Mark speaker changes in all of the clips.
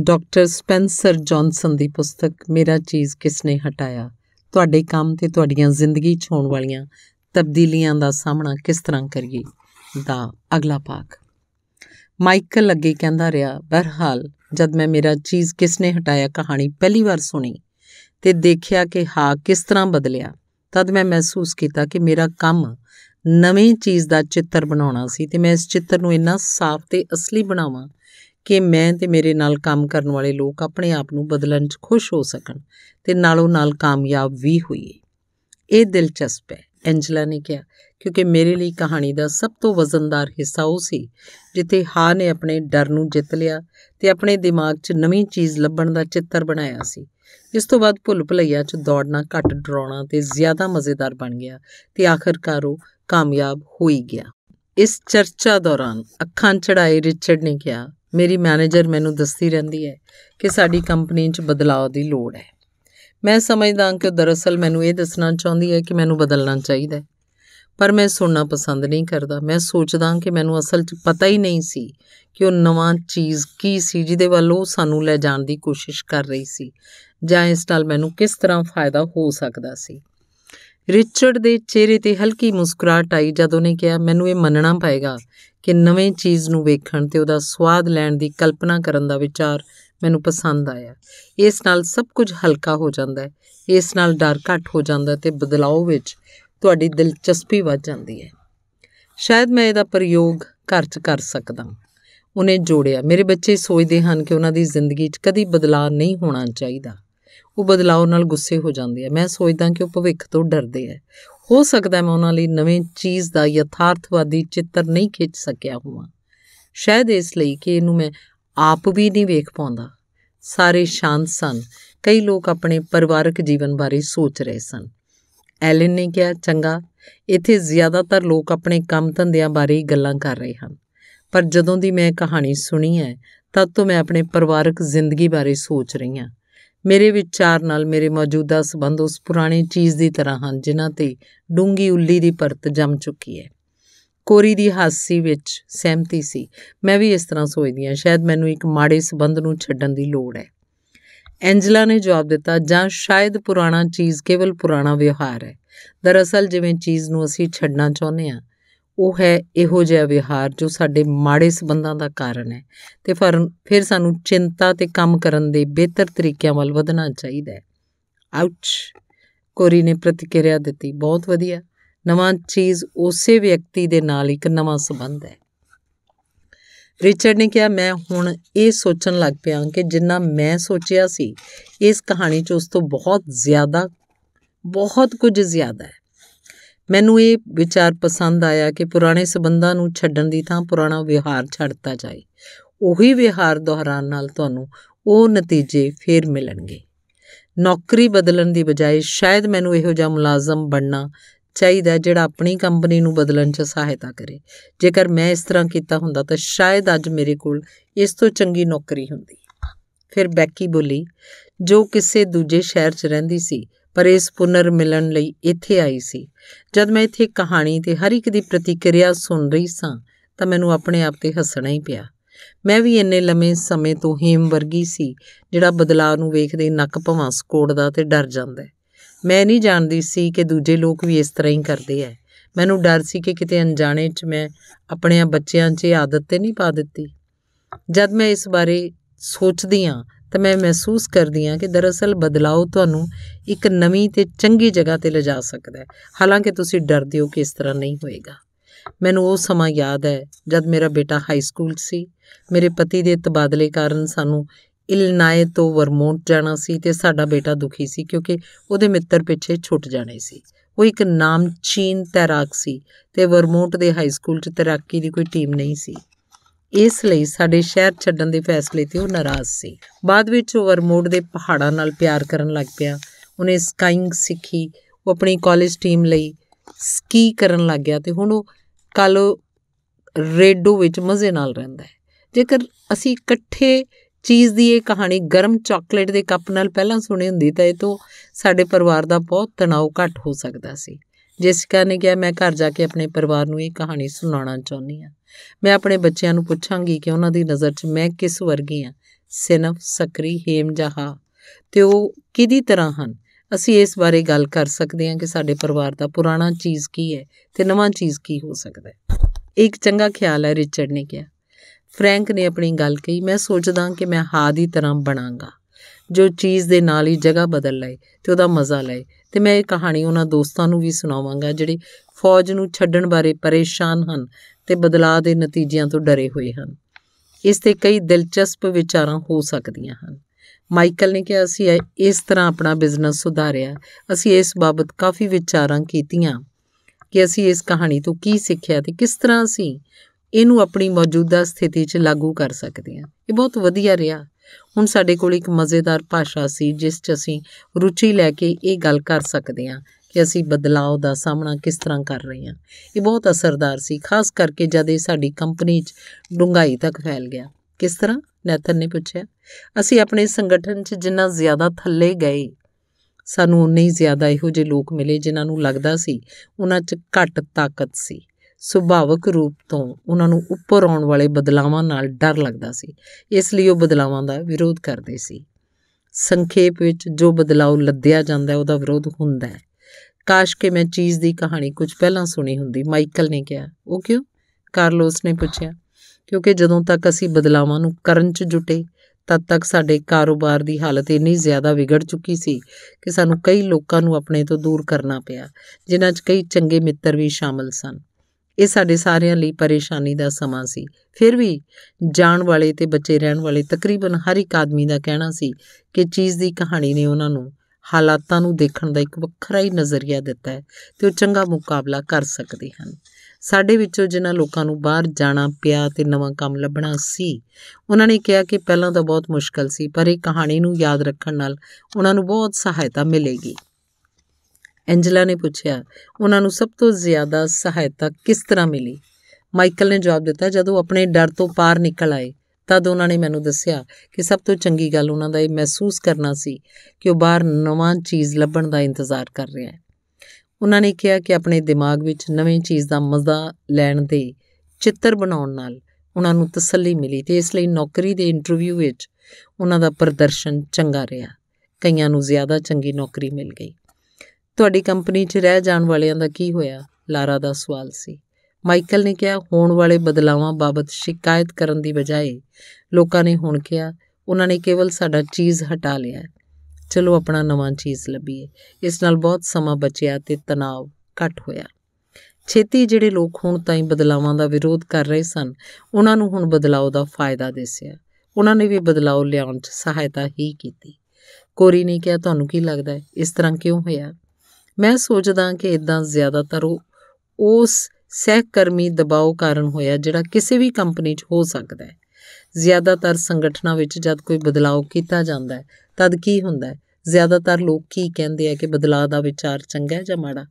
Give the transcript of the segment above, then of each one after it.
Speaker 1: doctor Spencer Johnson ਦੀ ਪੁਸਤਕ ਮੇਰਾ ਚੀਜ਼ ਕਿਸਨੇ ਹਟਾਇਆ ਤੁਹਾਡੇ ਕੰਮ ਤੇ ਤੁਹਾਡੀਆਂ ਜ਼ਿੰਦਗੀ 'ਚ ਹੋਣ ਵਾਲੀਆਂ ਤਬਦੀਲੀਆਂ ਦਾ ਸਾਹਮਣਾ ਕਿਸ ਤਰ੍ਹਾਂ ਕਰੀਏ ਦਾ ਅਗਲਾ ਪਾਕ ਮਾਈਕਲ ਅੱਗੇ ਕਹਿੰਦਾ ਰਿਹਾ ਬਰਹਾਲ ਜਦ ਮੈਂ ਮੇਰਾ ਚੀਜ਼ ਕਿਸਨੇ ਹਟਾਇਆ ਕਹਾਣੀ ਪਹਿਲੀ ਵਾਰ ਸੁਣੀ ਤੇ ਦੇਖਿਆ ਕਿ ਹਾਂ ਕਿਸ ਤਰ੍ਹਾਂ ਬਦਲਿਆ ਤਦ ਮੈਂ ਮਹਿਸੂਸ ਕੀਤਾ ਕਿ ਮੇਰਾ ਕੰਮ ਨਵੇਂ ਚੀਜ਼ ਦਾ ਚਿੱਤਰ ਬਣਾਉਣਾ ਸੀ ਤੇ ਮੈਂ ਇਸ ਚਿੱਤਰ ਨੂੰ ਇੰਨਾ ਸਾਫ਼ ਤੇ ਅਸਲੀ ਬਣਾਵਾਂ ਕਿ ਮੈਂ ਤੇ ਮੇਰੇ ਨਾਲ ਕੰਮ ਕਰਨ ਵਾਲੇ ਲੋਕ ਆਪਣੇ ਆਪ ਨੂੰ ਬਦਲਣ 'ਚ ਖੁਸ਼ ਹੋ ਸਕਣ ਤੇ ਨਾਲੋਂ ਨਾਲ ਕਾਮਯਾਬ ਵੀ ਹੋਈਏ ਇਹ ਦਿਲਚਸਪ ਹੈ ਐਂਜਲਾ ਨੇ ਕਿਹਾ ਕਿਉਂਕਿ ਮੇਰੇ ਲਈ ਕਹਾਣੀ ਦਾ ਸਭ ਤੋਂ ਵਜ਼ਨਦਾਰ ਹਿੱਸਾ ਉਹ ਸੀ ਜਿੱਥੇ ਹਾਂ ਨੇ ਆਪਣੇ ਡਰ ਨੂੰ ਜਿੱਤ ਲਿਆ ਤੇ ਆਪਣੇ ਦਿਮਾਗ 'ਚ ਨਵੀਂ ਚੀਜ਼ ਲੱਭਣ ਦਾ ਚਿੱਤਰ ਬਣਾਇਆ ਸੀ ਇਸ ਤੋਂ ਬਾਅਦ ਭੁੱਲ ਭਲਈਆ 'ਚ ਦੌੜਨਾ ਘੱਟ ਡਰਾਉਣਾ ਤੇ ਜ਼ਿਆਦਾ ਮਜ਼ੇਦਾਰ ਬਣ ਗਿਆ ਤੇ ਆਖਰਕਾਰ ਉਹ ਕਾਮਯਾਬ ਹੋ ਹੀ ਗਿਆ ਇਸ ਚਰਚਾ ਦੌਰਾਨ ਅੱਖਾਂ ਚੜਾਏ ਰਿਚਰਡ ਨੇ ਕਿਹਾ ਮੇਰੀ ਮੈਨੇਜਰ ਮੈਨੂੰ ਦੱਸਦੀ ਰਹਿੰਦੀ ਹੈ ਕਿ ਸਾਡੀ ਕੰਪਨੀ 'ਚ ਬਦਲਾਅ ਦੀ ਲੋੜ ਹੈ ਮੈਂ ਸਮਝਦਾ ਕਿ ਉਹ ਦਰਅਸਲ ਮੈਨੂੰ ਇਹ ਦੱਸਣਾ ਚਾਹੁੰਦੀ ਹੈ ਕਿ ਮੈਨੂੰ ਬਦਲਣਾ ਚਾਹੀਦਾ ਹੈ ਪਰ ਮੈਂ ਸੁਣਨਾ ਪਸੰਦ ਨਹੀਂ ਕਰਦਾ ਮੈਂ ਸੋਚਦਾ ਕਿ ਮੈਨੂੰ ਅਸਲ 'ਚ ਪਤਾ ਹੀ ਨਹੀਂ ਸੀ ਕਿ ਉਹ ਨਵਾਂ ਚੀਜ਼ ਕੀ ਸੀ ਜਿਹਦੇ ਵੱਲ ਉਹ ਸਾਨੂੰ ਲੈ ਜਾਣ ਦੀ ਕੋਸ਼ਿਸ਼ ਕਰ ਰਹੀ ਸੀ ਜਾਂ ਇਸ ਨਾਲ ਮੈਨੂੰ ਕਿਸ ਤਰ੍ਹਾਂ ਫਾਇਦਾ ਹੋ ਸਕਦਾ ਸੀ ਰਿਚਰਡ ਦੇ ਚਿਹਰੇ ਤੇ ਹਲਕੀ ਮੁਸਕਰਾਹਟ ਆਈ ਜਦੋਂ ਨੇ ਕਿਹਾ ਮੈਨੂੰ ਇਹ ਮੰਨਣਾ ਪਏਗਾ ਕਿ ਨਵੇਂ ਚੀਜ਼ ਨੂੰ ਵੇਖਣ ਤੇ ਉਹਦਾ ਸਵਾਦ ਲੈਣ ਦੀ ਕਲਪਨਾ ਕਰਨ ਦਾ ਵਿਚਾਰ ਮੈਨੂੰ ਪਸੰਦ ਆਇਆ ਇਸ ਨਾਲ ਸਭ ਕੁਝ ਹਲਕਾ ਹੋ ਜਾਂਦਾ ਹੈ ਇਸ ਨਾਲ ਡਰ ਘੱਟ ਹੋ ਜਾਂਦਾ ਤੇ ਬਦਲਾਅ ਵਿੱਚ ਤੁਹਾਡੀ ਦਿਲਚਸਪੀ ਵੱਧ ਜਾਂਦੀ ਹੈ ਸ਼ਾਇਦ ਮੈਂ ਇਹਦਾ ਪ੍ਰਯੋਗ ਘਰ 'ਚ ਕਰ ਸਕਦਾ ਉਹਨੇ ਜੋੜਿਆ ਮੇਰੇ ਬੱਚੇ ਸੋਚਦੇ ਹਨ ਕਿ ਉਹਨਾਂ ਦੀ ਜ਼ਿੰਦਗੀ 'ਚ ਕਦੀ ਬਦਲਾਅ ਨਹੀਂ ਹੋਣਾ ਚਾਹੀਦਾ ਉਹ ਬਦਲਾਅ ਨਾਲ ਗੁੱਸੇ ਹੋ ਜਾਂਦੇ ਆ ਮੈਂ ਸੋਚਦਾ ਕਿ ਉਹ ਭਵਿੱਖ ਤੋਂ ਡਰਦੇ ਆ ਹੋ ਸਕਦਾ ਮੈਂ ਉਹਨਾਂ ਲਈ ਨਵੇਂ ਚੀਜ਼ ਦਾ ਯਥਾਰਥਵਾਦੀ ਚਿੱਤਰ ਨਹੀਂ ਖਿੱਚ ਸਕਿਆ ਹੋਵਾਂ ਸ਼ਾਇਦ ਇਸ ਲਈ ਕਿ ਇਹਨੂੰ ਮੈਂ ਆਪ ਵੀ ਨਹੀਂ ਵੇਖ ਪਾਉਂਦਾ ਸਾਰੇ ਸ਼ਾਂਤ ਸਨ ਕਈ ਲੋਕ ਆਪਣੇ ਪਰਿਵਾਰਕ ਜੀਵਨ ਬਾਰੇ ਸੋਚ ਰਹੇ ਸਨ ਐਲਨ ਨੇ ਕਿਹਾ ਚੰਗਾ ਇੱਥੇ ਜ਼ਿਆਦਾਤਰ ਲੋਕ ਆਪਣੇ ਕੰਮ ਧੰਦਿਆਂ ਬਾਰੇ ਹੀ ਗੱਲਾਂ ਕਰ ਰਹੇ ਹਨ ਪਰ ਜਦੋਂ ਦੀ ਮੈਂ ਕਹਾਣੀ ਸੁਣੀ ਹੈ ਤਦ ਤੋਂ ਮੈਂ ਆਪਣੇ ਪਰਿਵਾਰਕ ਜ਼ਿੰਦਗੀ ਬਾਰੇ ਸੋਚ ਰਹੀ ਹਾਂ ਮੇਰੇ ਵਿਚਾਰ ਨਾਲ ਮੇਰੇ ਮੌਜੂਦਾ ਸਬੰਧ ਉਸ ਪੁਰਾਣੀ ਚੀਜ਼ ਦੀ ਤਰ੍ਹਾਂ ਹਨ ਜਿਨ੍ਹਾਂ ਤੇ ਡੂੰਗੀ ਉੱਲੀ ਦੀ ਪਰਤ ਜੰਮ ਚੁੱਕੀ ਹੈ ਕੋਰੀ ਦੀ ਹਾਸੀ ਵਿੱਚ ਸਹਿਮਤੀ ਸੀ ਮੈਂ ਵੀ ਇਸ ਤਰ੍ਹਾਂ ਸੋਚਦੀ ਹਾਂ ਸ਼ਾਇਦ ਮੈਨੂੰ ਇੱਕ ਮਾੜੇ ਸਬੰਧ ਨੂੰ ਛੱਡਣ ਦੀ ਲੋੜ ਹੈ ਐਂਜਲਾ ਨੇ ਜਵਾਬ ਦਿੱਤਾ ਜਾਂ ਸ਼ਾਇਦ ਪੁਰਾਣਾ ਚੀਜ਼ ਕੇਵਲ ਪੁਰਾਣਾ ਵਿਵਹਾਰ ਹੈ ਦਰਅਸਲ ਜਿਵੇਂ ਚੀਜ਼ ਨੂੰ ਅਸੀਂ ਛੱਡਣਾ ਚਾਹੁੰਦੇ ਹਾਂ ਉਹ ਹੈ ਇਹੋ ਜਿਹਾ ਵਿਹਾਰ ਜੋ ਸਾਡੇ ਮਾੜੇ ਸਬੰਧਾਂ ਦਾ ਕਾਰਨ ਹੈ ਤੇ ਫਿਰ ਫਿਰ ਸਾਨੂੰ ਚਿੰਤਾ ਤੇ ਕੰਮ ਕਰਨ ਦੇ ਬਿਹਤਰ ਤਰੀਕਿਆਂ ਵੱਲ ਵਧਣਾ ਚਾਹੀਦਾ ਹੈ ਆਊਚ ਕੋਰੀ ਨੇ ਪ੍ਰਤੀਕਿਰਿਆ ਦਿੱਤੀ ਬਹੁਤ ਵਧੀਆ ਨਵਾਂ ਚੀਜ਼ ਉਸੇ ਵਿਅਕਤੀ ਦੇ ਨਾਲ ਇੱਕ ਨਵਾਂ ਸਬੰਧ ਹੈ ਰਿਚਰਡ ਨੇ ਕਿਹਾ ਮੈਂ ਹੁਣ ਇਹ ਸੋਚਣ ਲੱਗ ਪਿਆ ਕਿ ਜਿੰਨਾ ਮੈਂ ਸੋਚਿਆ ਸੀ ਇਸ ਕਹਾਣੀ 'ਚ ਉਸ ਤੋਂ ਬਹੁਤ ਜ਼ਿਆਦਾ ਬਹੁਤ ਕੁਝ ਜ਼ਿਆਦਾ ਹੈ ਮੈਨੂੰ ਇਹ ਵਿਚਾਰ ਪਸੰਦ ਆਇਆ ਕਿ ਪੁਰਾਣੇ ਸਬੰਧਾਂ ਨੂੰ ਛੱਡਣ ਦੀ ਤਾਂ ਪੁਰਾਣਾ ਵਿਹਾਰ ਛੱਡਤਾ ਜਾਏ ਉਹੀ ਵਿਹਾਰ ਦੁਹਰਾਉਣ ਨਾਲ ਤੁਹਾਨੂੰ ਉਹ ਨਤੀਜੇ ਫੇਰ ਮਿਲਣਗੇ ਨੌਕਰੀ ਬਦਲਣ ਦੀ ਬਜਾਏ ਸ਼ਾਇਦ ਮੈਨੂੰ ਇਹੋ ਜਿਹਾ ਮੁਲਾਜ਼ਮ ਬਣਨਾ ਚਾਹੀਦਾ ਜਿਹੜਾ ਆਪਣੀ ਕੰਪਨੀ ਨੂੰ ਬਦਲਣ 'ਚ ਸਹਾਇਤਾ ਕਰੇ ਜੇਕਰ ਮੈਂ ਇਸ ਤਰ੍ਹਾਂ ਕੀਤਾ ਹੁੰਦਾ ਤਾਂ ਸ਼ਾਇਦ ਅੱਜ ਮੇਰੇ ਕੋਲ ਇਸ ਤੋਂ ਚੰਗੀ ਨੌਕਰੀ ਹੁੰਦੀ ਫਿਰ ਬੈਕੀ ਬੋਲੀ ਜੋ ਕਿਸੇ ਦੂਜੇ ਸ਼ਹਿਰ 'ਚ ਰਹਿੰਦੀ ਸੀ ਪਰ ਇਸ ਪੁਨਰ ਮਿਲਣ ਲਈ ਇੱਥੇ ਆਈ ਸੀ ਜਦ ਮੈਂ ਇੱਥੇ ਕਹਾਣੀ ਤੇ ਹਰ ਇੱਕ ਦੀ ਪ੍ਰਤੀਕਿਰਿਆ ਸੁਣ ਰਹੀ ਸਾਂ ਤਾਂ ਮੈਨੂੰ ਆਪਣੇ ਆਪ ਤੇ ਹੱਸਣਾ ਹੀ ਪਿਆ ਮੈਂ ਵੀ ਇੰਨੇ ਲੰਮੇ ਸਮੇਂ ਤੋਂ ਹੀਮ ਵਰਗੀ ਸੀ ਜਿਹੜਾ ਬਦਲਾਅ ਨੂੰ ਵੇਖਦੇ ਨੱਕ ਭਵਾਂ ਸਕੋੜਦਾ ਤੇ ਡਰ ਜਾਂਦਾ ਮੈਂ ਨਹੀਂ ਜਾਣਦੀ ਸੀ ਕਿ ਦੂਜੇ ਲੋਕ ਵੀ ਇਸ ਤਰ੍ਹਾਂ ਹੀ ਕਰਦੇ ਐ ਮੈਨੂੰ ਡਰ ਸੀ ਕਿ ਕਿਤੇ ਅਣਜਾਣੇ 'ਚ ਮੈਂ ਆਪਣੇ ਬੱਚਿਆਂ 'ਚ ਆਦਤ ਤੇ ਨਹੀਂ ਪਾ ਦਿੱਤੀ ਜਦ ਮੈਂ ਇਸ ਬਾਰੇ ਸੋਚਦੀ ਆ ਤਾਂ ਮੈਂ ਮਹਿਸੂਸ ਕਰਦੀ ਹਾਂ ਕਿ ਦਰਅਸਲ ਬਦਲਾਅ ਤੁਹਾਨੂੰ ਇੱਕ ਨਵੀਂ ਤੇ ਚੰਗੀ ਜਗ੍ਹਾ ਤੇ ਲਿਜਾ ਸਕਦਾ ਹੈ ਹਾਲਾਂਕਿ ਤੁਸੀਂ ਡਰਦੇ ਹੋ ਕਿ ਇਸ ਤਰ੍ਹਾਂ ਨਹੀਂ ਹੋਏਗਾ ਮੈਨੂੰ ਉਹ ਸਮਾਂ ਯਾਦ ਹੈ ਜਦ ਮੇਰਾ ਬੇਟਾ ਹਾਈ ਸਕੂਲ ਸੀ ਮੇਰੇ ਪਤੀ ਦੇ ਤਬਾਦਲੇ ਕਾਰਨ ਸਾਨੂੰ ਇਲਨਾਏ ਤੋਂ ਵਰਮੋਂਟ ਜਾਣਾ ਸੀ ਤੇ ਸਾਡਾ ਬੇਟਾ ਦੁਖੀ ਸੀ ਕਿਉਂਕਿ ਉਹਦੇ ਮਿੱਤਰ ਪਿੱਛੇ ਛੁੱਟ ਜਾਣੇ ਸੀ ਉਹ ਇੱਕ ਨਾਮਚੀਨ ਤੈਰਾਕ ਸੀ ਤੇ ਵਰਮੋਂਟ ਦੇ ਹਾਈ ਸਕੂਲ 'ਚ ਤੈਰਾਕੀ ਦੀ ਕੋਈ ਟੀਮ ਨਹੀਂ ਸੀ ਇਸ ਲਈ ਸਾਡੇ ਸ਼ਹਿਰ ਛੱਡਣ ਦੇ ਫੈਸਲੇ ਤੇ ਉਹ ਨਾਰਾਜ਼ ਸੀ ਬਾਅਦ ਵਿੱਚ ਉਹ ਵਰਮੋਡ ਦੇ ਪਹਾੜਾਂ ਨਾਲ ਪਿਆਰ ਕਰਨ ਲੱਗ ਪਿਆ ਉਹਨੇ ਸਕਾਈਂਗ ਸਿੱਖੀ ਉਹ ਆਪਣੀ ਕਾਲਜ ਟੀਮ ਲਈ ਸਕੀ ਕਰਨ ਲੱਗ ਗਿਆ ਤੇ ਹੁਣ ਉਹ ਕੱਲ ਰੇਡੋ ਵਿੱਚ ਮਜ਼ੇ ਨਾਲ ਰਹਿੰਦਾ ਹੈ ਜੇਕਰ ਅਸੀਂ ਇਕੱਠੇ ਚੀਜ਼ ਦੀ ਇਹ ਕਹਾਣੀ ਗਰਮ ਚਾਕਲੇਟ ਦੇ ਕੱਪ ਨਾਲ ਪਹਿਲਾਂ ਸੁਣੀ ਹੁੰਦੀ ਤਾਂ ਇਹ ਤੋਂ ਸਾਡੇ ਪਰਿਵਾਰ ਦਾ ਬਹੁਤ ਤਣਾਅ ਘੱਟ ਹੋ ਸਕਦਾ ਸੀ ਜਿਸ ਕਾਰਨ ਕਿ ਮੈਂ ਘਰ ਜਾ ਕੇ ਆਪਣੇ ਪਰਿਵਾਰ ਨੂੰ ਇਹ ਕਹਾਣੀ ਸੁਣਾਉਣਾ ਚਾਹੁੰਦੀ ਹਾਂ ਮੈਂ ਆਪਣੇ ਬੱਚਿਆਂ ਨੂੰ ਪੁੱਛਾਂਗੀ ਕਿ ਉਹਨਾਂ ਦੀ ਨਜ਼ਰ 'ਚ ਮੈਂ ਕਿਸ ਵਰਗੀ ਹਾਂ ਸਿਨਫ ਸਕਰੀ ਹੇਮ ਜਹਾ ਤੇ ਉਹ ਕਿਹਦੀ ਤਰ੍ਹਾਂ ਹਨ ਅਸੀਂ ਇਸ ਬਾਰੇ ਗੱਲ ਕਰ ਸਕਦੇ ਹਾਂ ਕਿ ਸਾਡੇ ਪਰਿਵਾਰ ਦਾ ਪੁਰਾਣਾ ਚੀਜ਼ ਕੀ ਹੈ ਤੇ ਨਵਾਂ ਚੀਜ਼ ਕੀ ਹੋ ਸਕਦਾ ਹੈ ਇੱਕ ਚੰਗਾ ਖਿਆਲ ਹੈ ਰਿਚਰਡ ਨੇ ਕਿਹਾ ਫ੍ਰੈਂਕ ਨੇ ਆਪਣੀ ਗੱਲ ਕਹੀ ਮੈਂ ਸੋਚਦਾ ਕਿ ਮੈਂ ਹਾ ਦੀ ਤਰ੍ਹਾਂ ਬਣਾਂਗਾ ਜੋ ਚੀਜ਼ ਦੇ ਨਾਲ ਹੀ ਜਗ੍ਹਾ ਬਦਲ ਲਏ ਤੇ ਉਹਦਾ ਮਜ਼ਾ ਲਏ ਤੇ ਮੈਂ ਇਹ ਕਹਾਣੀ ਉਹਨਾਂ ਦੋਸਤਾਂ ਨੂੰ ਵੀ ਸੁਣਾਵਾਂਗਾ ਜਿਹੜੇ ਫੌਜ ਨੂੰ ਛੱਡਣ ਬਾਰੇ ਪਰੇਸ਼ਾਨ ਹਨ ਤੇ ਬਦਲਾਅ ਦੇ ਨਤੀਜਿਆਂ ਤੋਂ ਡਰੇ ਹੋਏ ਹਨ ਇਸ ਤੇ ਕਈ ਦਿਲਚਸਪ ਵਿਚਾਰਾਂ ਹੋ ਸਕਦੀਆਂ ਹਨ ਮਾਈਕਲ ਨੇ ਕਿਹਾ ਅਸੀਂ ਇਸ ਤਰ੍ਹਾਂ ਆਪਣਾ ਬਿਜ਼ਨਸ ਸੁਧਾਰਿਆ ਅਸੀਂ ਇਸ ਬਾਬਤ ਕਾਫੀ ਵਿਚਾਰਾਂ ਕੀਤੀਆਂ ਕਿ ਅਸੀਂ ਇਸ ਕਹਾਣੀ ਤੋਂ ਕੀ ਸਿੱਖਿਆ ਤੇ ਕਿਸ ਤਰ੍ਹਾਂ ਅਸੀਂ ਇਹਨੂੰ ਆਪਣੀ ਮੌਜੂਦਾ ਸਥਿਤੀ 'ਚ ਲਾਗੂ ਕਰ ਸਕਦੇ ਹਾਂ ਇਹ ਬਹੁਤ ਵਧੀਆ ਰਿਹਾ ਹੁਣ ਸਾਡੇ ਕੋਲ ਇੱਕ ਮਜ਼ੇਦਾਰ ਭਾਸ਼ਾ ਸੀ ਜਿਸ 'ਚ ਅਸੀਂ ਰੁਚੀ ਲੈ ਕੇ ਇਹ ਗੱਲ ਕਰ ਸਕਦੇ ਹਾਂ ਕਿ ਅਸੀਂ ਬਦਲਾਅ ਦਾ ਸਾਹਮਣਾ ਕਿਸ ਤਰ੍ਹਾਂ ਕਰ ਰਹੇ ਹਾਂ ਇਹ ਬਹੁਤ ਅਸਰਦਾਰ ਸੀ ਖਾਸ ਕਰਕੇ ਜਦ ਇਹ ਸਾਡੀ ਕੰਪਨੀ 'ਚ ਡੁੰਗਾਈ ਤੱਕ ਫੈਲ ਗਿਆ ਕਿਸ ਤਰ੍ਹਾਂ ਨੈਥਨ ਨੇ ਪੁੱਛਿਆ ਅਸੀਂ ਆਪਣੇ ਸੰਗਠਨ 'ਚ ਜਿੰਨਾ ਜ਼ਿਆਦਾ ਥੱਲੇ ਗਏ ਸਾਨੂੰ ਉਨੇ ਹੀ ਜ਼ਿਆਦਾ ਇਹੋ ਜਿਹੇ ਲੋਕ ਮਿਲੇ ਜਿਨ੍ਹਾਂ ਨੂੰ ਲੱਗਦਾ ਸੀ ਉਹਨਾਂ 'ਚ ਘੱਟ ਤਾਕਤ ਸੀ ਸੁਭਾਵਕ ਰੂਪ ਤੋਂ ਉਹਨਾਂ ਨੂੰ ਉੱਪਰ ਆਉਣ ਵਾਲੇ ਬਦਲਾਵਾਂ ਨਾਲ ਡਰ ਲੱਗਦਾ ਸੀ ਇਸ ਲਈ ਉਹ ਬਦਲਾਵਾਂ ਦਾ ਵਿਰੋਧ ਕਰਦੇ ਸੀ ਸੰਖੇਪ ਵਿੱਚ ਜੋ ਬਦਲਾਅ ਲੱਦਿਆ ਜਾਂਦਾ ਉਹਦਾ ਵਿਰੋਧ ਹੁੰਦਾ ਹੈ ਕਾਸ਼ ਕਿ ਮੈਂ ਚੀਜ਼ ਦੀ ਕਹਾਣੀ ਕੁਝ ਪਹਿਲਾਂ ਸੁਣੀ ਹੁੰਦੀ ਮਾਈਕਲ ਨੇ ਕਿਹਾ ਉਹ ਕਿਉਂ ਕਾਰਲੋਸ ਨੇ ਪੁੱਛਿਆ ਕਿਉਂਕਿ ਜਦੋਂ ਤੱਕ ਅਸੀਂ ਬਦਲਾਵਾਂ ਨੂੰ ਕਰਨ 'ਚ ਜੁਟੇ ਤਦ ਤੱਕ ਸਾਡੇ ਕਾਰੋਬਾਰ ਦੀ ਹਾਲਤ ਇੰਨੀ ਜ਼ਿਆਦਾ ਵਿਗੜ ਚੁੱਕੀ ਸੀ ਕਿ ਸਾਨੂੰ ਕਈ ਲੋਕਾਂ ਨੂੰ ਆਪਣੇ ਤੋਂ ਦੂਰ ਕਰਨਾ ਪਿਆ ਜਿਨ੍ਹਾਂ 'ਚ ਕਈ ਚੰਗੇ ਮਿੱਤਰ ਵੀ ਸ਼ਾਮਲ ਸਨ ਇਹ ਸਾਡੇ ਸਾਰਿਆਂ ਲਈ ਪਰੇਸ਼ਾਨੀ ਦਾ ਸਮਾਂ ਸੀ ਫਿਰ ਵੀ ਜਾਣ ਵਾਲੇ ਤੇ ਬੱਚੇ ਰਹਿਣ ਵਾਲੇ ਤਕਰੀਬਨ ਹਰ ਇੱਕ ਆਦਮੀ ਦਾ ਕਹਿਣਾ ਸੀ ਕਿ ਚੀਜ਼ ਦੀ ਕਹਾਣੀ ਨੇ ਉਹਨਾਂ ਨੂੰ ਹਾਲਾਤਾਂ ਨੂੰ ਦੇਖਣ ਦਾ ਇੱਕ ਵੱਖਰਾ ਹੀ ਨਜ਼ਰੀਆ ਦਿੱਤਾ ਹੈ ਤੇ ਉਹ ਚੰਗਾ ਮੁਕਾਬਲਾ ਕਰ ਸਕਦੇ ਹਨ ਸਾਡੇ ਵਿੱਚੋਂ ਜਿਨ੍ਹਾਂ ਲੋਕਾਂ ਨੂੰ ਬਾਹਰ ਜਾਣਾ ਪਿਆ ਤੇ ਨਵਾਂ ਕੰਮ ਲੱਭਣਾ ਸੀ ਉਹਨਾਂ ਨੇ ਕਿਹਾ ਕਿ ਪਹਿਲਾਂ ਤਾਂ ਬਹੁਤ ਮੁਸ਼ਕਲ ਸੀ ਪਰ ਇਹ ਕਹਾਣੀ ਨੂੰ ਯਾਦ ਰੱਖਣ ਨਾਲ ਉਹਨਾਂ ਨੂੰ ਬਹੁਤ ਸਹਾਇਤਾ ਮਿਲੇਗੀ ਐਂਜਲਾ ਨੇ ਪੁੱਛਿਆ ਉਹਨਾਂ ਨੂੰ ਸਭ ਤੋਂ ਜ਼ਿਆਦਾ ਸਹਾਇਤਾ ਕਿਸ ਤਰ੍ਹਾਂ ਮਿਲੀ ਮਾਈਕਲ ਨੇ ਜਵਾਬ ਦਿੱਤਾ ਜਦੋਂ ਆਪਣੇ ਡਰ ਤੋਂ ਪਾਰ ਨਿਕਲ ਆਏ ਤਦ ਉਹਨਾਂ ਨੇ ਮੈਨੂੰ ਦੱਸਿਆ ਕਿ ਸਭ ਤੋਂ ਚੰਗੀ ਗੱਲ ਉਹਨਾਂ ਦਾ ਇਹ ਮਹਿਸੂਸ ਕਰਨਾ ਸੀ ਕਿ ਉਹ ਬਾਹਰ ਨਵਾਂ ਚੀਜ਼ ਲੱਭਣ ਦਾ ਇੰਤਜ਼ਾਰ ਕਰ ਰਿਹਾ ਹੈ ਉਹਨਾਂ ਨੇ ਕਿਹਾ ਕਿ ਆਪਣੇ ਦਿਮਾਗ ਵਿੱਚ ਨਵੀਂ ਚੀਜ਼ ਦਾ ਮਜ਼ਾ ਲੈਣ ਦੇ ਚਿੱਤਰ ਬਣਾਉਣ ਨਾਲ ਉਹਨਾਂ ਨੂੰ ਤਸੱਲੀ ਮਿਲੀ ਤੇ ਇਸ ਲਈ ਨੌਕਰੀ ਦੇ ਇੰਟਰਵਿਊ ਵਿੱਚ ਉਹਨਾਂ ਦਾ ਪ੍ਰਦਰਸ਼ਨ ਚੰਗਾ ਰਿਹਾ ਕਈਆਂ ਨੂੰ ਜ਼ਿਆਦਾ ਚੰਗੀ ਨੌਕਰੀ ਮਿਲ ਗਈ ਤੁਹਾਡੀ ਕੰਪਨੀ 'ਚ ਰਹਿ ਜਾਣ ਵਾਲਿਆਂ ਦਾ ਕੀ ਹੋਇਆ ਲਾਰਾ ਦਾ ਸਵਾਲ ਸੀ ਮਾਈਕਲ ਨੇ ਕਿਹਾ ਹੋਣ ਵਾਲੇ ਬਦਲਾਵਾਂ ਬਾਬਤ ਸ਼ਿਕਾਇਤ ਕਰਨ ਦੀ ਬਜਾਏ ਲੋਕਾਂ ਨੇ ਹੁਣ ਕਿਹਾ ਉਹਨਾਂ ਨੇ ਕੇਵਲ ਸਾਡਾ ਚੀਜ਼ ਹਟਾ ਲਿਆ ਚਲੋ ਆਪਣਾ ਨਵਾਂ ਚੀਜ਼ ਲੱਭੀਏ ਇਸ ਨਾਲ ਬਹੁਤ ਸਮਾਂ ਬਚਿਆ ਤੇ ਤਣਾਅ ਘਟ ਹੋਇਆ ਛੇਤੀ ਜਿਹੜੇ ਲੋਕ ਹੁਣ ਤਾਈਂ ਬਦਲਾਵਾਂ ਦਾ ਵਿਰੋਧ ਕਰ ਰਹੇ ਸਨ ਉਹਨਾਂ ਨੂੰ ਹੁਣ ਬਦਲਾਅ ਦਾ ਫਾਇਦਾ ਦਿਸਿਆ ਉਹਨਾਂ ਨੇ ਵੀ ਬਦਲਾਅ ਲਿਆਉਣ 'ਚ ਸਹਾਇਤਾ ਹੀ ਕੀਤੀ ਕੋਰੀ ਨੇ ਕਿਹਾ ਤੁਹਾਨੂੰ ਕੀ ਲੱਗਦਾ ਹੈ ਇਸ ਤਰ੍ਹਾਂ ਕਿਉਂ ਹੋਇਆ ਮੈਂ ਸੋਚਦਾ ਕਿ ਇਦਾਂ ਜ਼ਿਆਦਾਤਰ ਉਹ ਉਸ ਸਹਿਕਰਮੀ ਦਬਾਅ ਕਾਰਨ ਹੋਇਆ ਜਿਹੜਾ ਕਿਸੇ ਵੀ ਕੰਪਨੀ 'ਚ ਹੋ ਸਕਦਾ ਹੈ ਜ਼ਿਆਦਾਤਰ ਸੰਗਠਨਾਂ ਵਿੱਚ ਜਦ ਕੋਈ ਬਦਲਾਅ ਕੀਤਾ ਜਾਂਦਾ ਹੈ ਤਦ ਕੀ ਹੁੰਦਾ ਹੈ ਜ਼ਿਆਦਾਤਰ ਲੋਕ ਕੀ ਕਹਿੰਦੇ ਆ ਕਿ ਬਦਲਾਅ ਦਾ ਵਿਚਾਰ ਚੰਗਾ ਹੈ ਜਾਂ ਮਾੜਾ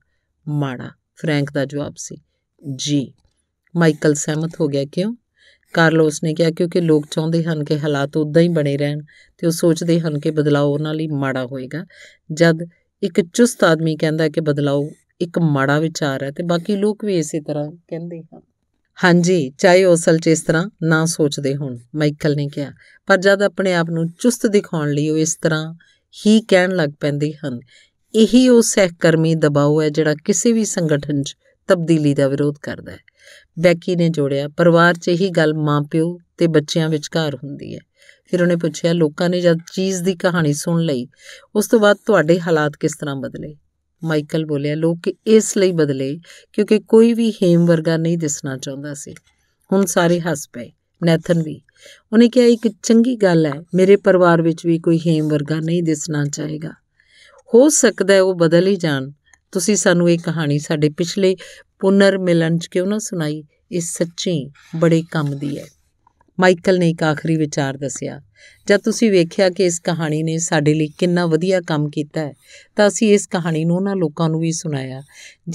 Speaker 1: ਮਾੜਾ ਫ੍ਰੈਂਕ ਦਾ ਜਵਾਬ ਸੀ ਜੀ ਮਾਈਕਲ ਸਹਿਮਤ ਹੋ ਗਿਆ ਕਿਉਂ ਕਾਰਲੋਸ ਨੇ ਕਿਹਾ ਕਿਉਂਕਿ ਲੋਕ ਚਾਹੁੰਦੇ ਹਨ ਕਿ ਹਾਲਾਤ ਉਦਾਂ ਹੀ ਬਣੇ ਰਹਿਣ ਤੇ ਉਹ ਸੋਚਦੇ ਹਨ ਕਿ ਬਦਲਾਅ ਉਹਨਾਂ ਲਈ ਮਾੜਾ ਹੋਏਗਾ ਜਦ ਇੱਕ ਚੁਸਤ ਆਦਮੀ ਕਹਿੰਦਾ ਕਿ ਬਦਲਾਓ ਇੱਕ ਮਾੜਾ ਵਿਚਾਰ ਹੈ ਤੇ ਬਾਕੀ ਲੋਕ ਵੀ ਇਸੇ ਤਰ੍ਹਾਂ ਕਹਿੰਦੇ ਹਨ ਹਾਂਜੀ ਚਾਹੇ ਉਹ ਅਸਲ 'ਚ ਇਸ ਤਰ੍ਹਾਂ ਨਾ ਸੋਚਦੇ ਹੋਣ ਮਾਈਕਲ ਨੇ ਕਿਹਾ ਪਰ ਜਦ ਆਪਣੇ ਆਪ ਨੂੰ ਚੁਸਤ ਦਿਖਾਉਣ ਲਈ ਉਹ ਇਸ ਤਰ੍ਹਾਂ ਹੀ ਕਹਿਣ ਲੱਗ ਪੈਂਦੇ ਹਨ ਇਹੀ ਉਹ ਸਹਿਕਰਮੀ ਦਬਾਅ ਹੈ ਜਿਹੜਾ ਕਿਸੇ ਵੀ ਸੰਗਠਨ 'ਚ ਤਬਦੀਲੀ ਦਾ ਵਿਰੋਧ ਕਰਦਾ ਹੈ ਬੈਕੀ ਨੇ ਜੋੜਿਆ ਪਰਿਵਾਰ 'ਚ ਇਹੀ ਗੱਲ ਮਾਪਿਓ ਤੇ ਬੱਚਿਆਂ ਵਿਚਕਾਰ ਹੁੰਦੀ ਹੈ ਫਿਰ ਉਹਨੇ ਪੁੱਛਿਆ ਲੋਕਾਂ ਨੇ ਜਦ ਚੀਜ਼ ਦੀ ਕਹਾਣੀ ਸੁਣ ਲਈ ਉਸ ਤੋਂ ਬਾਅਦ ਤੁਹਾਡੇ ਹਾਲਾਤ ਕਿਸ ਤਰ੍ਹਾਂ ਬਦਲੇ ਮਾਈਕਲ ਬੋਲਿਆ ਲੋਕ ਇਸ ਲਈ ਬਦਲੇ ਕਿਉਂਕਿ ਕੋਈ ਵੀ ਹੇਮ ਵਰਗਾ ਨਹੀਂ ਦਿਸਣਾ ਚਾਹੁੰਦਾ ਸੀ ਹੁਣ ਸਾਰੇ ਹੱਸ ਪਏ ਨੈਥਨ ਵੀ ਉਹਨੇ ਕਿਹਾ ਇੱਕ ਚੰਗੀ ਗੱਲ ਹੈ ਮੇਰੇ ਪਰਿਵਾਰ ਵਿੱਚ ਵੀ ਕੋਈ ਹੇਮ ਵਰਗਾ ਨਹੀਂ ਦਿਸਣਾ ਚਾਹੇਗਾ ਹੋ ਸਕਦਾ ਹੈ ਉਹ ਬਦਲ ਹੀ ਜਾਣ ਤੁਸੀਂ ਸਾਨੂੰ ਇਹ ਕਹਾਣੀ ਸਾਡੇ ਪਿਛਲੇ ਪੁਨਰ ਮਿਲਨ 'ਚ ਕਿਉਂ ਨਾ ਸੁਣਾਈ ਇਹ ਸੱਚੀ ਬੜੇ ਕੰਮ ਦੀ ਹੈ ਮਾਈਕਲ ਨੇ ਇੱਕ ਆਖਰੀ ਵਿਚਾਰ ਦੱਸਿਆ ਜਦ ਤੁਸੀਂ ਵੇਖਿਆ ਕਿ ਇਸ ਕਹਾਣੀ ਨੇ ਸਾਡੇ ਲਈ ਕਿੰਨਾ ਵਧੀਆ ਕੰਮ ਕੀਤਾ ਹੈ ਤਾਂ ਅਸੀਂ ਇਸ ਕਹਾਣੀ ਨੂੰ ਉਹਨਾਂ ਲੋਕਾਂ ਨੂੰ ਵੀ ਸੁਣਾਇਆ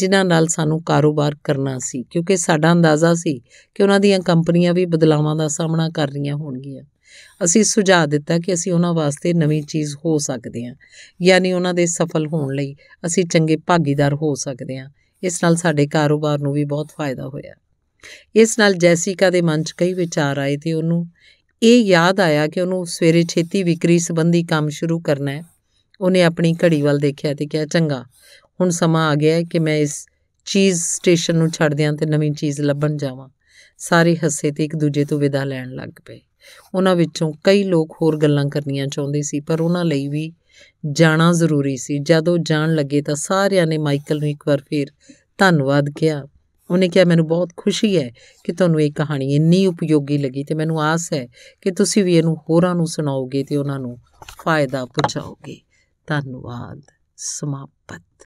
Speaker 1: ਜਿਨ੍ਹਾਂ ਨਾਲ ਸਾਨੂੰ ਕਾਰੋਬਾਰ ਕਰਨਾ ਸੀ ਕਿਉਂਕਿ ਸਾਡਾ ਅੰਦਾਜ਼ਾ ਸੀ ਕਿ ਉਹਨਾਂ ਦੀਆਂ ਕੰਪਨੀਆਂ ਵੀ ਬਦਲਾਵਾਂ ਦਾ ਸਾਹਮਣਾ ਕਰ ਰਹੀਆਂ ਹੋਣਗੀਆਂ ਅਸੀਂ ਸੁਝਾਅ ਦਿੱਤਾ ਕਿ ਅਸੀਂ ਉਹਨਾਂ ਵਾਸਤੇ ਨਵੀਂ ਚੀਜ਼ ਹੋ ਸਕਦੇ ਹਾਂ ਯਾਨੀ ਉਹਨਾਂ ਦੇ ਸਫਲ ਹੋਣ ਲਈ ਅਸੀਂ ਚੰਗੇ ਭਾਗੀਦਾਰ ਹੋ ਸਕਦੇ ਹਾਂ ਇਸ ਨਾਲ ਸਾਡੇ ਕਾਰੋਬਾਰ ਨੂੰ ਵੀ ਬਹੁਤ ਫਾਇਦਾ ਹੋਇਆ ਇਸ ਨਾਲ ਜੈਸਿਕਾ ਦੇ ਮਨ 'ਚ ਕਈ ਵਿਚਾਰ ਆਏ ਤੇ ਉਹਨੂੰ ਇਹ ਯਾਦ ਆਇਆ ਕਿ ਉਹਨੂੰ ਸਵੇਰੇ ਛੇਤੀ ਵਿਕਰੀ ਸੰਬੰਧੀ ਕੰਮ ਸ਼ੁਰੂ ਕਰਨਾ ਹੈ ਉਹਨੇ ਆਪਣੀ ਘੜੀ ਵੱਲ ਦੇਖਿਆ ਤੇ ਕਿਹਾ ਚੰਗਾ ਹੁਣ ਸਮਾਂ ਆ ਗਿਆ ਹੈ ਕਿ ਮੈਂ ਇਸ ਚੀਜ਼ ਸਟੇਸ਼ਨ ਨੂੰ ਛੱਡ ਦਿਆਂ ਤੇ ਨਵੀਂ ਚੀਜ਼ ਲੱਭਣ ਜਾਵਾਂ ਸਾਰੇ ਹੱਸੇ ਤੇ ਇੱਕ ਦੂਜੇ ਤੋਂ ਵਿਦਾ ਲੈਣ ਲੱਗ ਪਏ ਉਹਨਾਂ ਵਿੱਚੋਂ ਕਈ ਲੋਕ ਹੋਰ ਗੱਲਾਂ ਕਰਨੀਆਂ ਚਾਹੁੰਦੇ ਸੀ ਪਰ ਉਹਨਾਂ ਲਈ ਵੀ ਜਾਣਾ ਜ਼ਰੂਰੀ ਸੀ ਜਦੋਂ ਜਾਣ ਲੱਗੇ ਤਾਂ ਸਾਰਿਆਂ ਨੇ ਮਾਈਕਲ ਨੂੰ ਇੱਕ ਵਾਰ ਫੇਰ ਧੰਨਵਾਦ ਕਿਹਾ ਉਹਨੇ ਕਿਹਾ ਮੈਨੂੰ ਬਹੁਤ ਖੁਸ਼ੀ ਹੈ ਕਿ ਤੁਹਾਨੂੰ ਇਹ ਕਹਾਣੀ ਇੰਨੀ ਉਪਯੋਗੀ ਲੱਗੀ ਤੇ ਮੈਨੂੰ ਆਸ ਹੈ ਕਿ ਤੁਸੀਂ ਵੀ ਇਹਨੂੰ ਹੋਰਾਂ ਨੂੰ ਸੁਣਾਓਗੇ ਤੇ ਉਹਨਾਂ ਨੂੰ ਫਾਇਦਾ ਪਹੁੰਚਾਓਗੇ ਧੰਨਵਾਦ ਸਮਾਪਤ